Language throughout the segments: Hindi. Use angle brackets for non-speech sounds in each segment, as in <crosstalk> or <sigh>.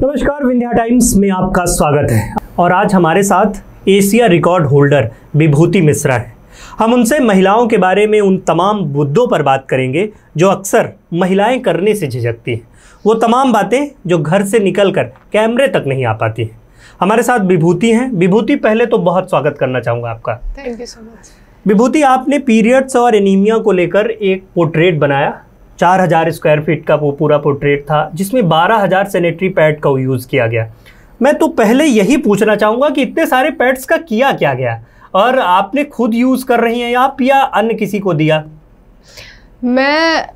नमस्कार विंध्या टाइम्स में आपका स्वागत है और आज हमारे साथ Asia record holder Vibhuti Mishra है हम उनसे महिलाओं के बारे में उन तमाम मुद्दों पर बात करेंगे जो अक्सर महिलाएं करने से झिझकती हैं वो तमाम बातें जो घर से निकलकर कैमरे तक नहीं आ पाती हैं हमारे साथ विभूति हैं विभूति पहले तो बहुत स्वागत करना चाहूँगा आपका thank you so much Vibhuti आपने पीरियड्स और एनीमिया को लेकर एक पोर्ट्रेट बनाया चार हज़ार स्क्वायर फीट का वो पूरा पोर्ट्रेट था जिसमें बारह हज़ार सेनेटरी पैड का यूज़ किया गया मैं तो पहले यही पूछना चाहूँगा कि इतने सारे पैड्स का किया क्या गया और आपने खुद यूज़ कर रही हैं आप या अन्य किसी को दिया मैं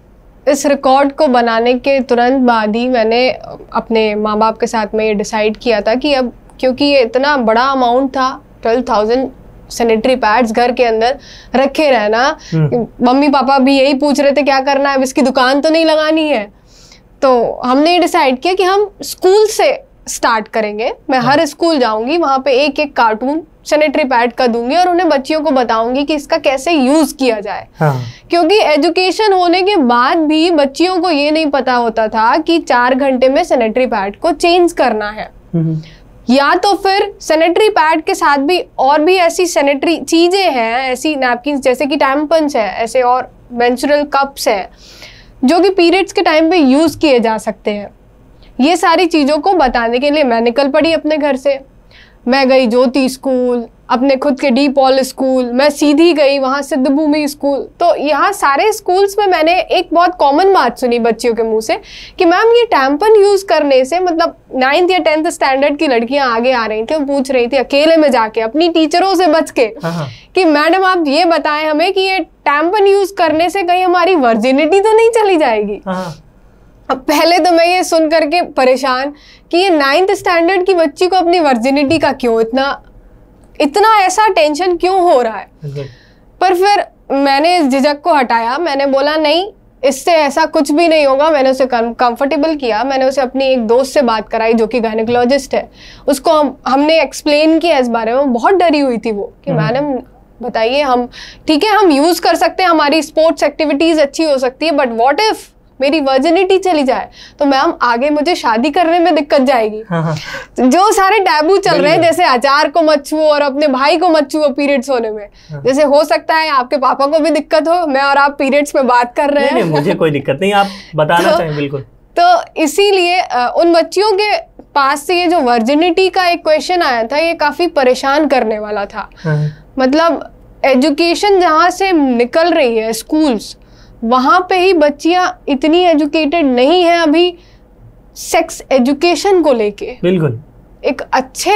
इस रिकॉर्ड को बनाने के तुरंत बाद ही मैंने अपने माँ बाप के साथ में ये डिसाइड किया था कि अब क्योंकि ये इतना बड़ा अमाउंट था ट्वेल्व थाउजेंड सैनिटरी पैड्स घर के अंदर रखे रहना हम्म। मम्मी पापा भी यही पूछ रहे थे क्या करना है अब इसकी दुकान तो नहीं लगानी है तो हमने डिसाइड किया कि हम स्कूल से स्टार्ट करेंगे मैं हर स्कूल हाँ। जाऊंगी वहाँ पे एक एक कार्टून सैनिटरी पैड का दूंगी और उन्हें बच्चियों को बताऊंगी कि इसका कैसे यूज किया जाए हाँ। क्योंकि एजुकेशन होने के बाद भी बच्चियों को ये नहीं पता होता था कि चार घंटे में सैनिटरी पैड को चेंज करना है हम्म। या तो फिर सैनिटरी पैड के साथ भी और भी ऐसी सैनिटरी चीज़ें हैं ऐसी नैपकिन जैसे कि टैम्पन्स हैं ऐसे और वेंचुरल कप्स हैं जो कि पीरियड्स के टाइम पे यूज़ किए जा सकते हैं ये सारी चीज़ों को बताने के लिए मैं निकल पड़ी अपने घर से मैं गई ज्योति स्कूल अपने खुद के डी पॉल स्कूल मैं सीधी गई वहाँ सिद्धभूमि स्कूल तो यहाँ सारे स्कूल्स में मैंने एक बहुत कॉमन बात सुनी बच्चियों के मुंह से कि मैम ये टैम्पन यूज़ करने से मतलब नाइन्थ या टेंथ स्टैंडर्ड की लड़कियाँ आगे आ रही थी वो पूछ रही थी अकेले में जाके अपनी टीचरों से बच के हाँ, हाँ। कि मैडम आप ये बताएं हमें कि ये टैम्पन यूज़ करने से कहीं हमारी वर्जिनिटी तो नहीं चली जाएगी हाँ, अब पहले तो मैं ये सुन करके परेशान कि ये नाइन्थ स्टैंडर्ड की बच्ची को अपनी वर्जिनिटी का क्यों इतना इतना ऐसा टेंशन क्यों हो रहा है पर फिर मैंने इस झिझक को हटाया मैंने बोला नहीं इससे ऐसा कुछ भी नहीं होगा मैंने उसे कंफर्टेबल किया मैंने उसे अपनी एक दोस्त से बात कराई जो कि गायनिकोलॉजिस्ट है उसको हम हमने एक्सप्लेन किया इस बारे में बहुत डरी हुई थी वो कि हम्म। मैडम बताइए हम ठीक है हम यूज़ कर सकते हैं हमारी स्पोर्ट्स एक्टिविटीज़ अच्छी हो सकती है बट वॉट इफ़ मेरी वर्जिनिटी चली जाए तो मैम आगे मुझे शादी करने में दिक्कत जाएगी हाँ।, हाँ। जो सारे टैबू चल रहे हैं जैसे आचार को मत छुओ और अपने भाई को मत छुओ पीरियड्स होने में हाँ। जैसे हो सकता है आपके पापा को भी दिक्कत हो मैं और आप पीरियड्स में बात कर रहे हैं मुझे कोई दिक्कत नहीं आप बताना <laughs> तो चाहें बिल्कुल तो इसीलिए उन बच्चियों के पास से ये जो वर्जिनिटी का एक क्वेश्चन आया था ये काफी परेशान करने वाला था हाँ। मतलब एजुकेशन जहाँ से निकल रही है स्कूल्स वहाँ पे ही बच्चियाँ इतनी एजुकेटेड नहीं है अभी सेक्स एजुकेशन को लेके बिल्कुल एक अच्छे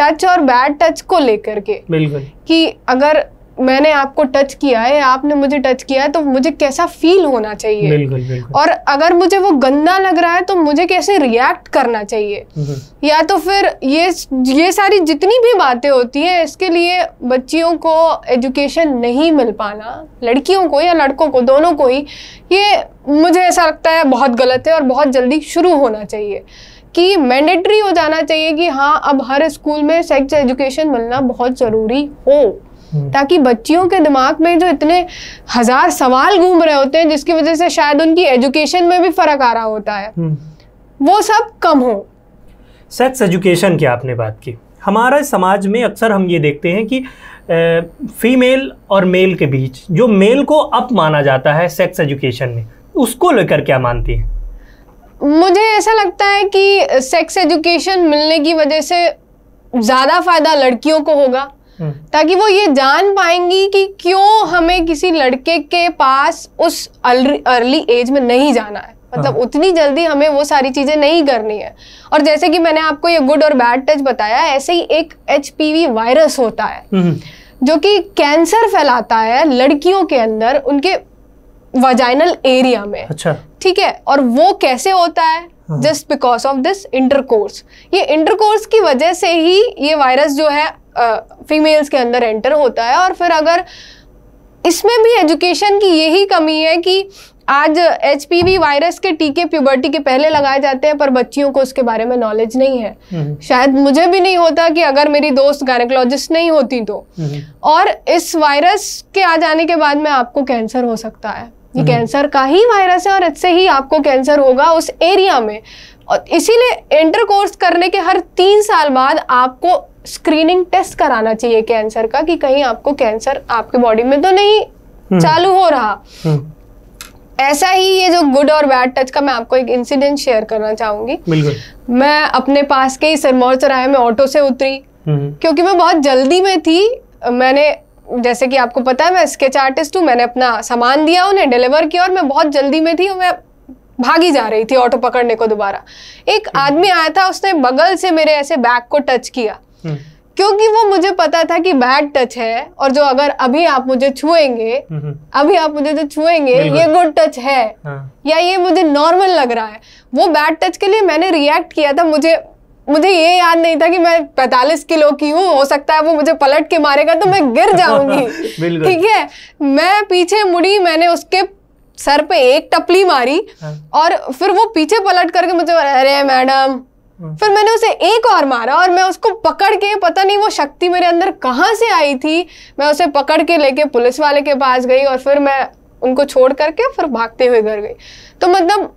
टच और बैड टच को लेकर के बिल्कुल कि अगर मैंने आपको टच किया है आपने मुझे टच किया है तो मुझे कैसा फील होना चाहिए बिल्कुल, बिल्कुल। और अगर मुझे वो गंदा लग रहा है तो मुझे कैसे रिएक्ट करना चाहिए हम्म। या तो फिर ये ये सारी जितनी भी बातें होती हैं इसके लिए बच्चियों को एजुकेशन नहीं मिल पाना लड़कियों को या लड़कों को दोनों को ही ये मुझे ऐसा लगता है बहुत गलत है और बहुत जल्दी शुरू होना चाहिए कि मैंडेटरी हो जाना चाहिए कि हाँ अब हर स्कूल में सेक्स एजुकेशन मिलना बहुत ज़रूरी हो हम्म। ताकि बच्चियों के दिमाग में जो इतने हजार सवाल घूम रहे होते हैं जिसकी वजह से शायद उनकी एजुकेशन में भी फर्क आ रहा होता है हम्म। वो सब कम हो सेक्स एजुकेशन की आपने बात की हमारे समाज में अक्सर हम ये देखते हैं कि फीमेल और मेल के बीच जो मेल को अप माना जाता है सेक्स एजुकेशन में उसको लेकर क्या मानती है मुझे ऐसा लगता है कि सेक्स एजुकेशन मिलने की वजह से ज़्यादा फ़ायदा लड़कियों को होगा ताकि वो ये जान पाएंगी कि क्यों हमें किसी लड़के के पास उस अर्ली एज में नहीं जाना है मतलब हाँ। उतनी जल्दी हमें वो सारी चीज़ें नहीं करनी है और जैसे कि मैंने आपको ये गुड और बैड टच बताया ऐसे ही एक एच वायरस होता है हम्म। जो कि कैंसर फैलाता है लड़कियों के अंदर उनके वजाइनल एरिया में अच्छा ठीक है और वो कैसे होता है just because of this intercourse ये इंटरकोर्स की वजह से ही ये वायरस जो है फीमेल्स के अंदर एंटर होता है और फिर अगर इसमें भी एजुकेशन की यही कमी है कि आज एच वायरस के टीके प्यूबर्टी के पहले लगाए जाते हैं पर बच्चियों को उसके बारे में नॉलेज नहीं है नहीं। हम्म। शायद मुझे भी नहीं होता कि अगर मेरी दोस्त गायनेकोलॉजिस्ट नहीं होती तो नहीं। हम्म। और इस वायरस के आ जाने के बाद में आपको कैंसर हो सकता है ये कैंसर हम्म। का ही वायरस है और इससे ही आपको कैंसर होगा उस एरिया में और इसीलिए इंटर कोर्स करने के हर तीन साल बाद आपको स्क्रीनिंग टेस्ट कराना चाहिए कैंसर का कि कहीं आपको कैंसर आपके बॉडी में तो नहीं हम्म। चालू हो रहा हम्म। ऐसा ही ये जो गुड और बैड टच का मैं आपको एक इंसिडेंट शेयर करना चाहूंगी मैं अपने पास के ही सिरमौर चौराहे में ऑटो से उतरी हम्म। क्योंकि मैं बहुत जल्दी में थी मैंने जैसे कि आपको पता है मैं स्केच आर्टिस्ट हूँ मैंने अपना सामान दिया उन्हें डिलीवर किया और मैं बहुत जल्दी में थी और मैं भागी जा रही थी ऑटो पकड़ने को दोबारा एक आदमी आया था उसने बगल से मेरे ऐसे बैग को टच किया क्योंकि वो मुझे पता था कि बैड टच है और जो अगर अभी आप मुझे छुएंगे अभी आप मुझे जो छुएंगे ये गुड टच है हाँ। या ये मुझे नॉर्मल लग रहा है वो बैड टच के लिए मैंने रिएक्ट किया था मुझे मुझे ये याद नहीं था कि मैं 45 किलो की हूँ हो सकता है वो मुझे पलट के मारेगा तो मैं गिर <laughs> जाऊंगी ठीक है मैं पीछे मुड़ी मैंने उसके सर पे एक टपली मारी हाँ। और फिर वो पीछे पलट करके मुझे अरे मैडम फिर मैंने उसे एक और मारा और मैं उसको पकड़ के पता नहीं वो शक्ति मेरे अंदर कहाँ से आई थी मैं उसे पकड़ के लेके पुलिस वाले के पास गई और फिर मैं उनको छोड़ करके फिर भागते हुए घर गई तो मतलब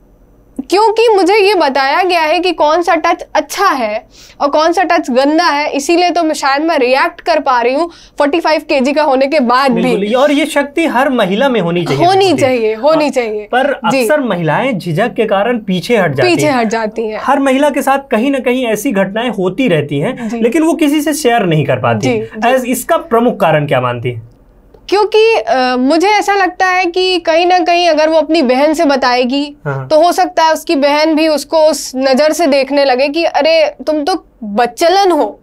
क्योंकि मुझे ये बताया गया है कि कौन सा टच अच्छा है और कौन सा टच गंदा है इसीलिए तो शायद मैं रिएक्ट कर पा रही हूँ 45 केजी का होने के बाद भी और ये शक्ति हर महिला में होनी चाहिए होनी चाहिए होनी हाँ, चाहिए पर अक्सर महिलाएं झिझक के कारण पीछे हट जाती पीछे हट जाती है हर महिला के साथ कहीं ना कहीं ऐसी घटनाएं होती रहती है लेकिन वो किसी से शेयर नहीं कर पाती इसका प्रमुख कारण क्या मानती है क्योंकि आ, मुझे ऐसा लगता है कि कहीं ना कहीं अगर वो अपनी बहन से बताएगी हाँ। तो हो सकता है उसकी बहन भी उसको उस नज़र से देखने लगे कि अरे तुम तो बच्चलन हो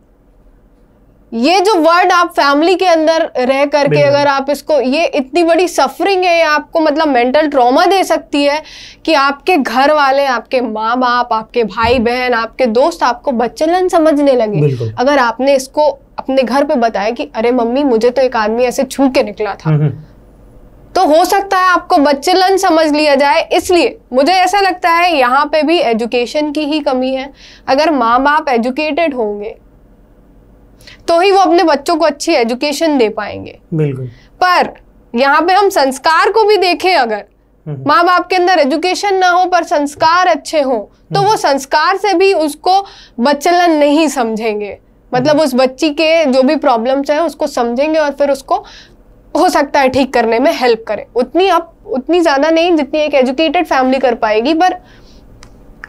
ये जो वर्ड आप फैमिली के अंदर रह करके अगर आप इसको ये इतनी बड़ी सफरिंग है ये आपको मतलब मेंटल ट्रॉमा दे सकती है कि आपके घर वाले आपके माँ बाप आपके भाई बहन आपके दोस्त आपको बच्चलन समझने लगे अगर आपने इसको अपने घर पे बताया कि अरे मम्मी मुझे तो एक आदमी ऐसे छू के निकला था हम्म, हम्म। तो हो सकता है आपको बच्चलन समझ लिया जाए इसलिए मुझे ऐसा लगता है यहाँ पे भी एजुकेशन की ही कमी है अगर माँ बाप एजुकेटेड होंगे तो ही वो अपने बच्चों को अच्छी एजुकेशन दे पाएंगे बिल्कुल पर यहाँ पे हम संस्कार को भी देखें अगर हम्म, माँ बाप के अंदर एजुकेशन ना हो पर संस्कार अच्छे हो तो वो संस्कार से भी उसको बच्चलन नहीं समझेंगे मतलब उस बच्ची के जो भी प्रॉब्लम्स हैं उसको समझेंगे और फिर उसको हो सकता है ठीक करने में हेल्प करें उतनी आप उतनी ज़्यादा नहीं जितनी एक एजुकेटेड फैमिली कर पाएगी पर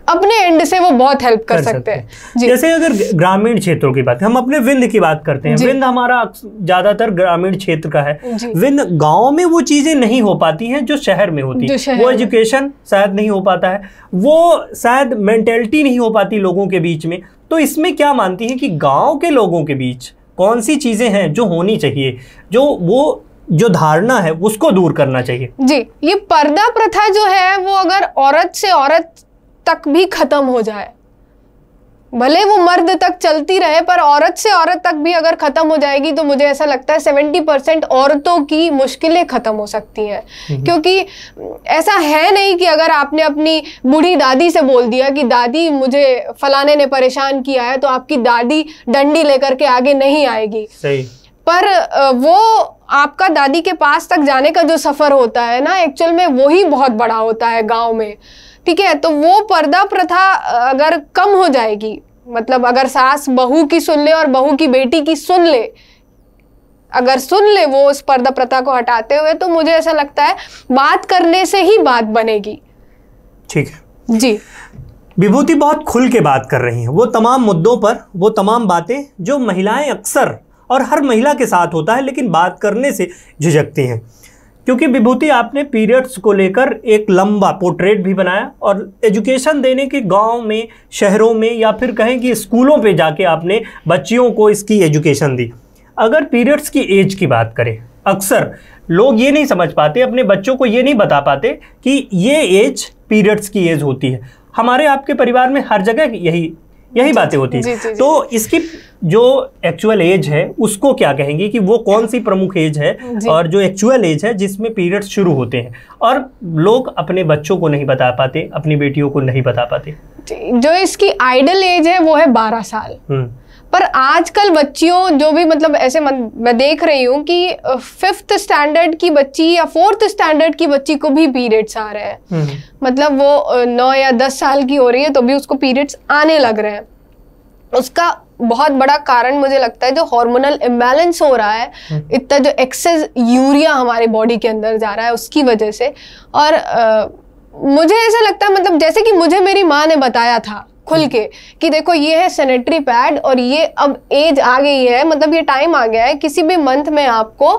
अपने एंड से वो बहुत हेल्प कर, कर सकते हैं है। जैसे अगर ग्रामीण क्षेत्रों की बात हम अपने विंध की बात करते हैं विंध हमारा ज्यादातर ग्रामीण क्षेत्र का है विंध गांव में वो चीजें नहीं हो पाती हैं जो शहर में होती है वो एजुकेशन शायद नहीं हो पाता है वो शायद मेंटेलिटी नहीं हो पाती लोगों के बीच में तो इसमें क्या मानती है कि गांव के लोगों के बीच कौन सी चीज़ें हैं जो होनी चाहिए जो वो जो धारणा है उसको दूर करना चाहिए जी ये पर्दा प्रथा जो है वो अगर औरत से औरत तक भी खत्म हो जाए भले वो मर्द तक चलती रहे पर औरत से औरत तक भी अगर ख़त्म हो जाएगी तो मुझे ऐसा लगता है सेवेंटी परसेंट औरतों की मुश्किलें ख़त्म हो सकती हैं हम्म। क्योंकि ऐसा है नहीं कि अगर आपने अपनी बूढ़ी दादी से बोल दिया कि दादी मुझे फलाने ने परेशान किया है तो आपकी दादी डंडी लेकर के आगे नहीं आएगी सही पर वो आपका दादी के पास तक जाने का जो सफ़र होता है ना एक्चुअल में वो ही बहुत बड़ा होता है गाँव में ठीक है तो वो पर्दा प्रथा अगर कम हो जाएगी मतलब अगर सास बहू की सुन ले और बहू की बेटी की सुन ले अगर सुन ले वो उस पर्दा प्रथा को हटाते हुए तो मुझे ऐसा लगता है बात करने से ही बात बनेगी ठीक है जी विभूति बहुत खुल के बात कर रही हैं वो तमाम मुद्दों पर वो तमाम बातें जो महिलाएं अक्सर और हर महिला के साथ होता है लेकिन बात करने से झिझकती हैं क्योंकि विभूति आपने पीरियड्स को लेकर एक लंबा पोर्ट्रेट भी बनाया और एजुकेशन देने के गांव में शहरों में या फिर कहें कि स्कूलों पे जाके आपने बच्चियों को इसकी एजुकेशन दी अगर पीरियड्स की एज की बात करें अक्सर लोग ये नहीं समझ पाते अपने बच्चों को ये नहीं बता पाते कि ये एज पीरियड्स की एज होती है हमारे आपके परिवार में हर जगह यही यही बातें होती है तो इसकी जो एक्चुअल एज है उसको क्या कहेंगे कि वो कौन सी प्रमुख एज है और जो एक्चुअल एज है जिसमें पीरियड्स शुरू होते हैं और लोग अपने बच्चों को नहीं बता पाते अपनी बेटियों को नहीं बता पाते जो इसकी आइडल एज है वो है बारह साल हम्म। पर आजकल बच्चियों जो भी मतलब ऐसे मन, मैं देख रही हूँ कि फिफ्थ स्टैंडर्ड की बच्ची या फोर्थ स्टैंडर्ड की बच्ची को भी पीरियड्स आ रहे हैं हम्म। मतलब वो नौ या दस साल की हो रही है तो भी उसको पीरियड्स आने लग रहे हैं उसका बहुत बड़ा कारण मुझे लगता है जो हार्मोनल इम्बेलेंस हो रहा है हम्म। इतना जो एक्सेस यूरिया हमारे बॉडी के अंदर जा रहा है उसकी वजह से और आ, मुझे ऐसा लगता है मतलब जैसे कि मुझे मेरी माँ ने बताया था खुल हम्म। के कि देखो ये है सैनिटरी पैड और ये अब एज आ गई है मतलब ये टाइम आ गया है किसी भी मंथ में आपको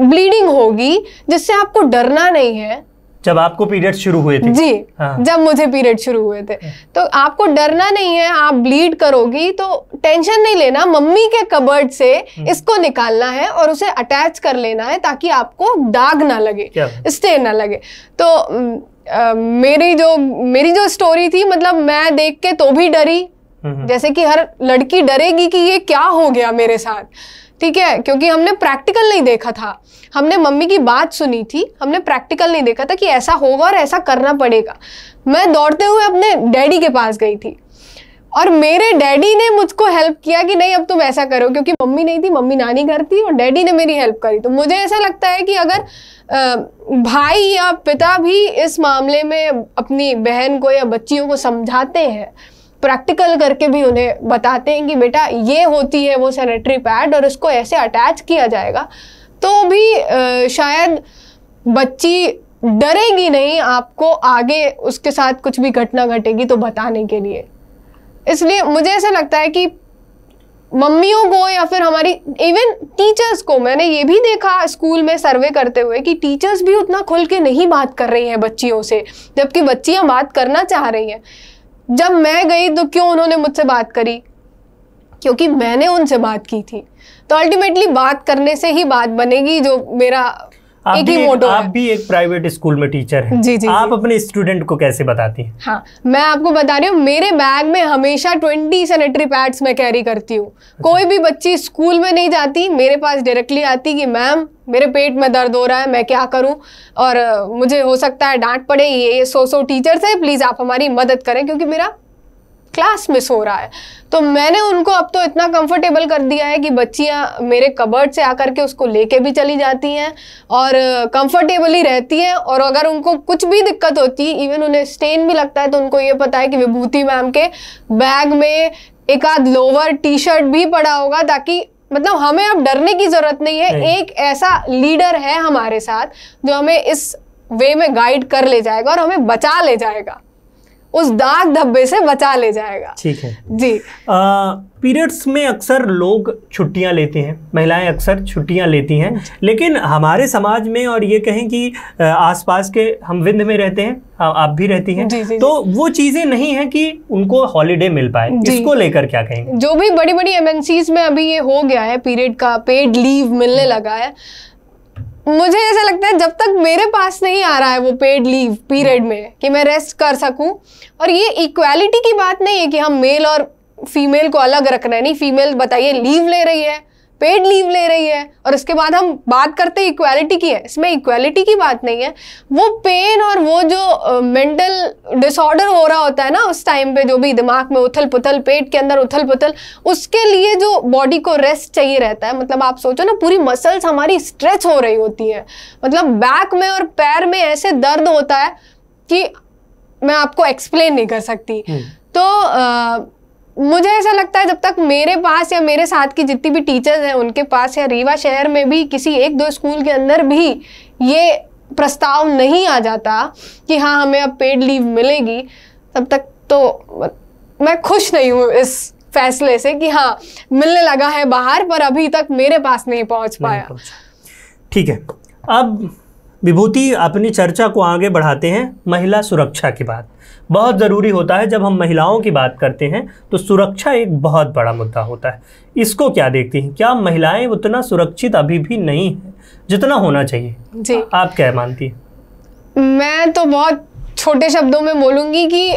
ब्लीडिंग होगी जिससे आपको डरना नहीं है जब आपको पीरियड शुरू हुए थे जी हाँ। जब मुझे पीरियड शुरू हुए थे हम्म। तो आपको डरना नहीं है आप ब्लीड करोगी तो टेंशन नहीं लेना मम्मी के कबर्ड से हम्म। इसको निकालना है और उसे अटैच कर लेना है ताकि आपको दाग ना लगे स्टे ना लगे तो मेरी जो मेरी जो स्टोरी थी मतलब मैं देख के तो भी डरी जैसे कि हर लड़की डरेगी कि ये क्या हो गया मेरे साथ ठीक है क्योंकि हमने प्रैक्टिकल नहीं देखा था हमने मम्मी की बात सुनी थी हमने प्रैक्टिकल नहीं देखा था कि ऐसा होगा और ऐसा करना पड़ेगा मैं दौड़ते हुए अपने डैडी के पास गई थी और मेरे डैडी ने मुझको हेल्प किया कि नहीं अब तुम ऐसा करो क्योंकि मम्मी नहीं थी मम्मी नानी घर थी और डैडी ने मेरी हेल्प करी तो मुझे ऐसा लगता है कि अगर भाई या पिता भी इस मामले में अपनी बहन को या बच्चियों को समझाते हैं प्रैक्टिकल करके भी उन्हें बताते हैं कि बेटा ये होती है वो सैनिटरी पैड और उसको ऐसे अटैच किया जाएगा तो भी शायद बच्ची डरेगी नहीं आपको आगे उसके साथ कुछ भी घटना घटेगी तो बताने के लिए इसलिए मुझे ऐसा लगता है कि मम्मियों को या फिर हमारी इवन टीचर्स को मैंने ये भी देखा स्कूल में सर्वे करते हुए कि टीचर्स भी उतना खुल के नहीं बात कर रही हैं बच्चियों से जबकि बच्चियां बात करना चाह रही हैं जब मैं गई तो क्यों उन्होंने मुझसे बात करी क्योंकि मैंने उनसे बात की थी तो अल्टीमेटली बात करने से ही बात बनेगी जो मेरा आप एक ही मोटो आप भी एक प्राइवेट स्कूल में टीचर हैं जी जी आप जी. अपने स्टूडेंट को कैसे बताती हैं हाँ मैं आपको बता रही हूँ मेरे बैग में हमेशा ट्वेंटी सैनिटरी पैड्स मैं कैरी करती हूँ अच्छा। कोई भी बच्ची स्कूल में नहीं जाती मेरे पास डायरेक्टली आती कि मैम मेरे पेट में दर्द हो रहा है मैं क्या करूं और मुझे हो सकता है डांट पड़े ये सो सो टीचर्स है प्लीज़ आप हमारी मदद करें क्योंकि मेरा क्लास मिस हो रहा है तो मैंने उनको अब तो इतना कंफर्टेबल कर दिया है कि बच्चियाँ मेरे कबर्ड से आकर के उसको लेके भी चली जाती हैं और कंफर्टेबली रहती हैं और अगर उनको कुछ भी दिक्कत होती है इवन उन्हें स्टेन भी लगता है तो उनको ये पता है कि विभूति मैम के बैग में एक आध लोअर टी शर्ट भी पड़ा होगा ताकि मतलब हमें अब डरने की जरूरत नहीं है नहीं। एक ऐसा लीडर है हमारे साथ जो हमें इस वे में गाइड कर ले जाएगा और हमें बचा ले जाएगा उस दाग धब्बे से बचा ले जाएगा ठीक है जी पीरियड्स में अक्सर लोग छुट्टियां लेते हैं महिलाएं अक्सर छुट्टियां लेती हैं अच्छा। लेकिन हमारे समाज में और ये कहें कि आसपास के हम विंध में रहते हैं आप भी रहती हैं जी, जी, तो वो चीज़ें नहीं है कि उनको हॉलीडे मिल पाए इसको लेकर क्या कहेंगे जो भी बड़ी बड़ी एमएनसीज में अभी ये हो गया है पीरियड का पेड लीव मिलने हम्म। लगा है मुझे ऐसा लगता है जब तक मेरे पास नहीं आ रहा है वो पेड लीव पीरियड में कि मैं रेस्ट कर सकूं और ये इक्वालिटी की बात नहीं है कि हम मेल और फीमेल को अलग रखना है नहीं फीमेल बताइए लीव ले रही है पेड लीव ले रही है और उसके बाद हम बात करते हैं इक्वालिटी की है इसमें इक्वालिटी की बात नहीं है वो पेन और वो जो मेंटल डिसऑर्डर हो रहा होता है ना उस टाइम पे जो भी दिमाग में उथल पुथल पेट के अंदर उथल पुथल उसके लिए जो बॉडी को रेस्ट चाहिए रहता है मतलब आप सोचो ना पूरी मसल्स हमारी स्ट्रेच हो रही होती है मतलब बैक में और पैर में ऐसे दर्द होता है कि मैं आपको एक्सप्लेन नहीं कर सकती हम्म। तो आ, मुझे ऐसा लगता है जब तक मेरे पास या मेरे साथ की जितनी भी टीचर्स हैं उनके पास या रीवा शहर में भी किसी एक दो स्कूल के अंदर भी ये प्रस्ताव नहीं आ जाता कि हाँ हमें अब पेड लीव मिलेगी तब तक तो मैं खुश नहीं हूँ इस फैसले से कि हाँ मिलने लगा है बाहर पर अभी तक मेरे पास नहीं पहुँच पाया ठीक है अब विभूति अपनी चर्चा को आगे बढ़ाते हैं महिला सुरक्षा की बात बहुत ज़रूरी होता है जब हम महिलाओं की बात करते हैं तो सुरक्षा एक बहुत बड़ा मुद्दा होता है इसको क्या देखती हैं क्या महिलाएं उतना सुरक्षित अभी भी नहीं है जितना होना चाहिए जी आप क्या मानती हैं मैं तो बहुत छोटे शब्दों में बोलूँगी कि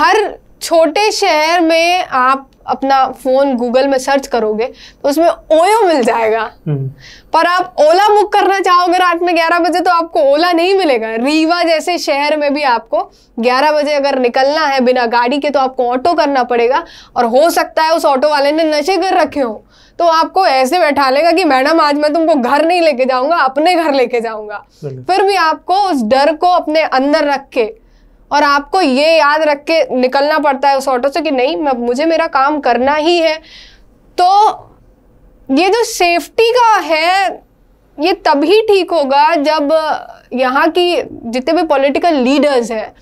हर छोटे शहर में आप अपना फ़ोन गूगल में सर्च करोगे तो उसमें ओयो मिल जाएगा हम्म। पर आप ओला बुक करना चाहोगे रात में 11 बजे तो आपको ओला नहीं मिलेगा रीवा जैसे शहर में भी आपको 11 बजे अगर निकलना है बिना गाड़ी के तो आपको ऑटो करना पड़ेगा और हो सकता है उस ऑटो वाले ने नशे कर रखे हो तो आपको ऐसे बैठा लेगा कि मैडम आज मैं तुमको घर नहीं लेके जाऊंगा अपने घर लेके जाऊंगा फिर भी आपको उस डर को अपने अंदर रख के और आपको ये याद रख के निकलना पड़ता है उस ऑटो से कि नहीं मैं मुझे मेरा काम करना ही है तो ये जो सेफ्टी का है ये तभी ठीक होगा जब यहाँ की जितने भी पॉलिटिकल लीडर्स हैं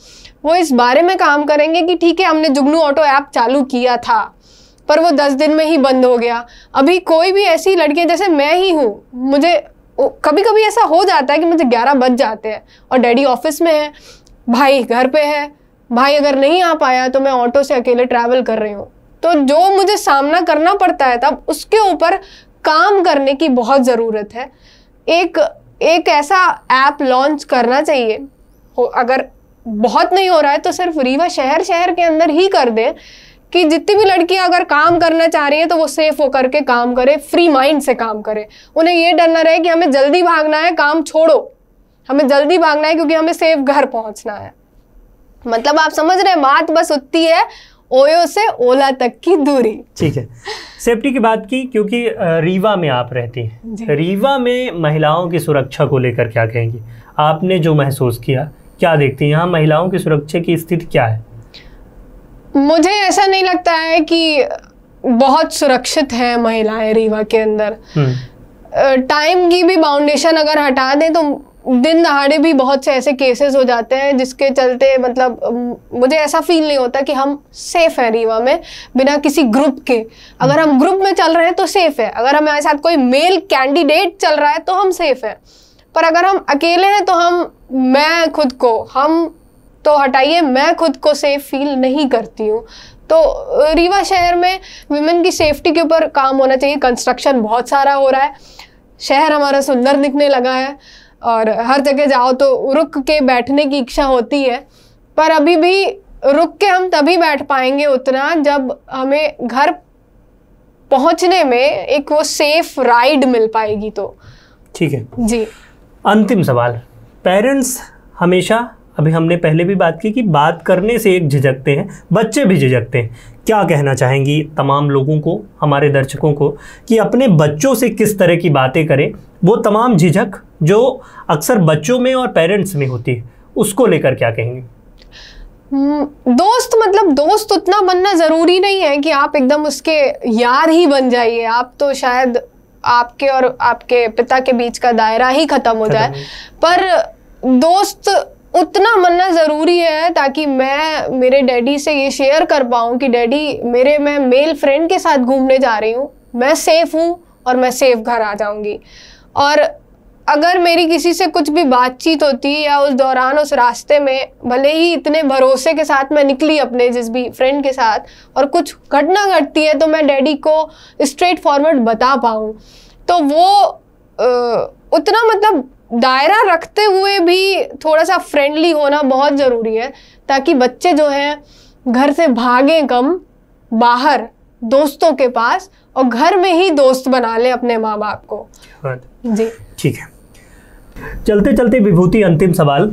वो इस बारे में काम करेंगे कि ठीक है हमने जुगनू ऑटो ऐप चालू किया था पर वो दस दिन में ही बंद हो गया अभी कोई भी ऐसी लड़की जैसे मैं ही हूँ मुझे कभी कभी ऐसा हो जाता है कि मुझे ग्यारह बज जाते हैं और डैडी ऑफिस में है भाई घर पे है भाई अगर नहीं आ पाया तो मैं ऑटो से अकेले ट्रैवल कर रही हूँ तो जो मुझे सामना करना पड़ता है तब उसके ऊपर काम करने की बहुत ज़रूरत है एक एक ऐसा ऐप लॉन्च करना चाहिए हो अगर बहुत नहीं हो रहा है तो सिर्फ रीवा शहर शहर के अंदर ही कर दें कि जितनी भी लड़कियां अगर काम करना चाह रही है तो वो सेफ होकर के काम करें फ्री माइंड से काम करें उन्हें ये डर ना रहे कि हमें जल्दी भागना है काम छोड़ो हमें जल्दी भागना है क्योंकि हमें सेफ घर पहुंचना है मतलब आप समझ रहे हैं बात बस उतनी है ओयो से ओला तक की दूरी ठीक है सेफ्टी की बात की क्योंकि रीवा में आप रहती हैं रीवा में महिलाओं की सुरक्षा को लेकर क्या कहेंगे आपने जो महसूस किया क्या देखती हैं यहाँ महिलाओं की सुरक्षा की स्थिति क्या है मुझे ऐसा नहीं लगता है कि बहुत सुरक्षित है महिलाएं रीवा के अंदर हम्म। टाइम की भी बाउंडेशन अगर हटा दें तो दिन दहाड़े भी बहुत से ऐसे केसेस हो जाते हैं जिसके चलते मतलब मुझे ऐसा फील नहीं होता कि हम सेफ हैं रीवा में बिना किसी ग्रुप के अगर हम ग्रुप में चल रहे हैं तो सेफ है अगर हमारे साथ कोई मेल कैंडिडेट चल रहा है तो हम सेफ हैं पर अगर हम अकेले हैं तो हम मैं खुद को हम तो हटाइए मैं खुद को सेफ फील नहीं करती हूँ तो रीवा शहर में विमेन की सेफ्टी के ऊपर काम होना चाहिए कंस्ट्रक्शन बहुत सारा हो रहा है शहर हमारा सुंदर दिखने लगा है और हर जगह जाओ तो रुक के बैठने की इच्छा होती है पर अभी भी रुक के हम तभी बैठ पाएंगे उतना जब हमें घर पहुंचने में एक वो सेफ राइड मिल पाएगी तो ठीक है जी अंतिम सवाल पेरेंट्स हमेशा अभी हमने पहले भी बात की कि बात करने से एक झिझकते हैं बच्चे भी झिझकते हैं क्या कहना चाहेंगी तमाम लोगों को हमारे दर्शकों को कि अपने बच्चों से किस तरह की बातें करें वो तमाम झिझक जो अक्सर बच्चों में और पेरेंट्स में होती है उसको लेकर क्या कहेंगे हम्म, दोस्त मतलब दोस्त उतना बनना ज़रूरी नहीं है कि आप एकदम उसके यार ही बन जाइए आप तो शायद आपके और आपके पिता के बीच का दायरा ही ख़त्म हो जाए पर दोस्त उतना मनना ज़रूरी है ताकि मैं मेरे डैडी से ये शेयर कर पाऊँ कि डैडी मेरे मैं मेल फ्रेंड के साथ घूमने जा रही हूँ मैं सेफ़ हूँ और मैं सेफ घर आ जाऊँगी और अगर मेरी किसी से कुछ भी बातचीत होती या उस दौरान उस रास्ते में भले ही इतने भरोसे के साथ मैं निकली अपने जिस भी फ्रेंड के साथ और कुछ घटना घटती है तो मैं डैडी को स्ट्रेट फॉरवर्ड बता पाऊँ तो वो उतना मतलब दायरा रखते हुए भी थोड़ा सा फ्रेंडली होना बहुत ज़रूरी है ताकि बच्चे जो हैं घर से भागें कम बाहर दोस्तों के पास और घर में ही दोस्त बना लें अपने माँ बाप को जी ठीक है चलते चलते विभूति अंतिम सवाल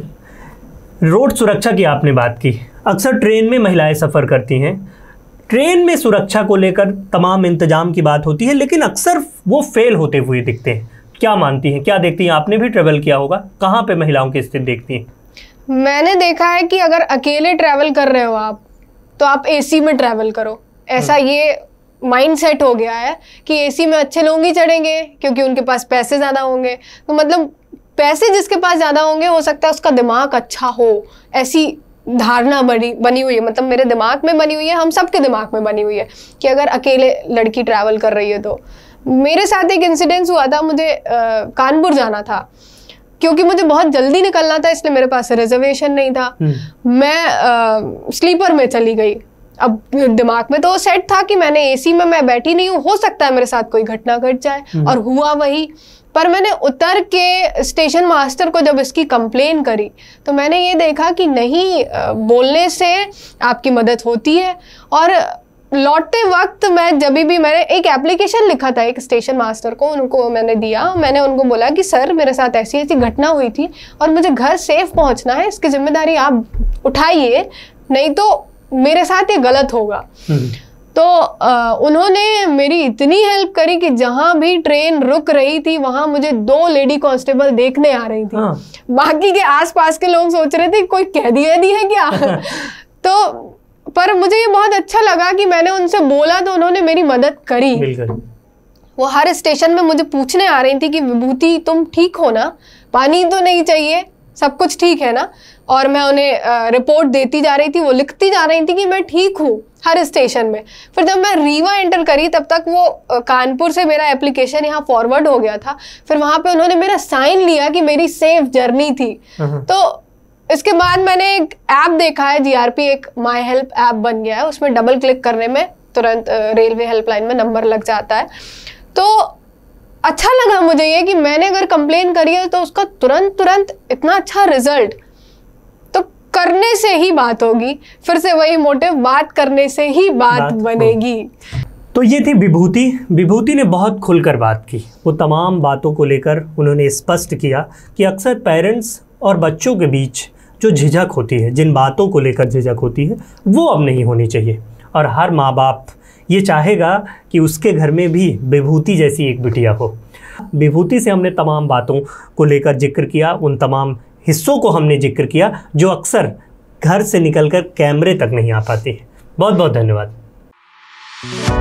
रोड सुरक्षा की आपने बात की अक्सर ट्रेन में महिलाएं सफ़र करती हैं ट्रेन में सुरक्षा को लेकर तमाम इंतजाम की बात होती है लेकिन अक्सर वो फेल होते हुए दिखते हैं क्या मानती हैं क्या देखती हैं आपने भी ट्रेवल किया होगा कहाँ पे महिलाओं की स्थिति देखती हैं मैंने देखा है कि अगर अकेले ट्रैवल कर रहे हो आप तो आप एसी में ट्रैवल करो ऐसा हम्म। ये माइंड सेट हो गया है कि एसी में अच्छे लोग ही चढ़ेंगे क्योंकि उनके पास पैसे ज़्यादा होंगे तो मतलब पैसे जिसके पास ज़्यादा होंगे हो सकता है उसका दिमाग अच्छा हो ऐसी धारणा बनी बनी हुई है मतलब मेरे दिमाग में बनी हुई है हम सबके दिमाग में बनी हुई है कि अगर अकेले लड़की ट्रैवल कर रही है तो मेरे साथ एक इंसिडेंस हुआ था मुझे कानपुर जाना था क्योंकि मुझे बहुत जल्दी निकलना था इसलिए मेरे पास रिजर्वेशन नहीं था हम्म। मैं आ, स्लीपर में चली गई अब दिमाग में तो सेट था कि मैंने एसी में मैं बैठी नहीं हूँ हो सकता है मेरे साथ कोई घटना घट जाए हम्म। और हुआ वही पर मैंने उतर के स्टेशन मास्टर को जब इसकी कंप्लेन करी तो मैंने ये देखा कि नहीं बोलने से आपकी मदद होती है और लौटते वक्त मैं जब भी मैंने एक एप्लीकेशन लिखा था एक स्टेशन मास्टर को उनको मैंने दिया मैंने उनको बोला कि सर मेरे साथ ऐसी ऐसी घटना हुई थी और मुझे घर सेफ पहुंचना है इसकी जिम्मेदारी आप उठाइए नहीं तो मेरे साथ ये गलत होगा हम्म। तो आ, उन्होंने मेरी इतनी हेल्प करी कि जहाँ भी ट्रेन रुक रही थी वहाँ मुझे दो लेडी कांस्टेबल देखने आ रही थी हाँ। बाकी के आसपास के लोग सोच रहे थे कोई कैदी वैदी है क्या <laughs> तो पर मुझे ये बहुत अच्छा लगा कि मैंने उनसे बोला तो उन्होंने मेरी मदद करी वो हर स्टेशन में मुझे पूछने आ रही थी कि विभूति तुम ठीक हो ना पानी तो नहीं चाहिए सब कुछ ठीक है ना और मैं उन्हें रिपोर्ट देती जा रही थी वो लिखती जा रही थी कि मैं ठीक हूँ हर स्टेशन में फिर जब मैं रीवा एंटर करी तब तक वो कानपुर से मेरा एप्लीकेशन यहाँ फॉरवर्ड हो गया था फिर वहाँ पे उन्होंने मेरा साइन लिया कि मेरी सेफ जर्नी थी हाँ, हाँ। तो इसके बाद मैंने एक ऐप देखा है जीआरपी एक माई हेल्प ऐप बन गया है उसमें डबल क्लिक करने में तुरंत रेलवे हेल्पलाइन में नंबर लग जाता है तो अच्छा लगा मुझे ये कि मैंने अगर कंप्लेन करी है तो उसका तुरंत तुरंत इतना अच्छा रिजल्ट तो करने से ही बात होगी फिर से वही मोटिव बात करने से ही बात, बात बनेगी तो ये थी विभूति विभूति ने बहुत खुलकर बात की वो तमाम बातों को लेकर उन्होंने स्पष्ट किया कि अक्सर पेरेंट्स और बच्चों के बीच जो झिझक होती है जिन बातों को लेकर झिझक होती है वो अब नहीं होनी चाहिए और हर माँ बाप ये चाहेगा कि उसके घर में भी विभूति जैसी एक बिटिया हो विभूति से हमने तमाम बातों को लेकर जिक्र किया उन तमाम हिस्सों को हमने जिक्र किया जो अक्सर घर से निकलकर कैमरे तक नहीं आ पाते हैं बहुत बहुत धन्यवाद